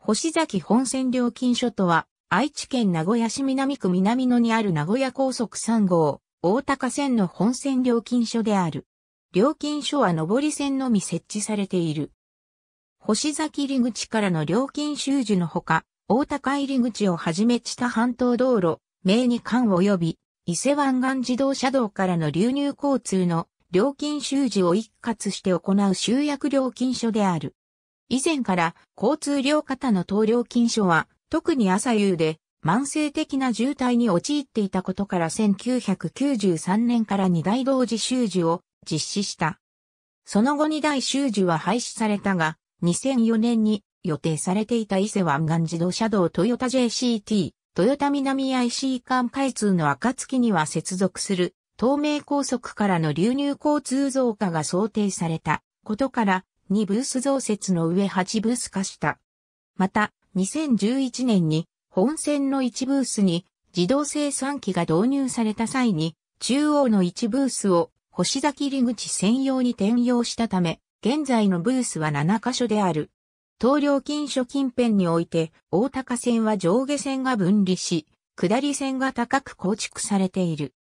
星崎本線料金所とは、愛知県名古屋市南区南野にある名古屋高速3号、大高線の本線料金所である。料金所は上り線のみ設置されている。星崎入口からの料金収受のほか、大高入口をはじめ知多半島道路、名二間及び、伊勢湾岸自動車道からの流入交通の料金収受を一括して行う集約料金所である。以前から交通量型の等量禁書は特に朝夕で慢性的な渋滞に陥っていたことから1993年から二大同時修樹を実施した。その後二大修樹は廃止されたが、2004年に予定されていた伊勢湾岸自動車道トヨタ JCT、トヨタ南 IC 間開通の暁には接続する東名高速からの流入交通増加が想定されたことから2ブース増設の上8ブース化した。また、2011年に本線の1ブースに自動生産機が導入された際に、中央の1ブースを星崎入口専用に転用したため、現在のブースは7カ所である。東料金所近辺において、大高線は上下線が分離し、下り線が高く構築されている。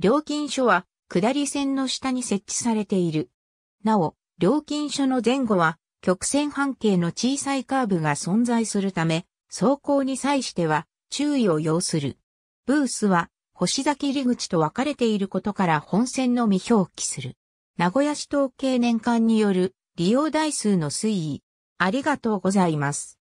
料金所は、下り線の下に設置されている。なお、料金所の前後は曲線半径の小さいカーブが存在するため、走行に際しては注意を要する。ブースは星崎入口と分かれていることから本線のみ表記する。名古屋市統計年間による利用台数の推移。ありがとうございます。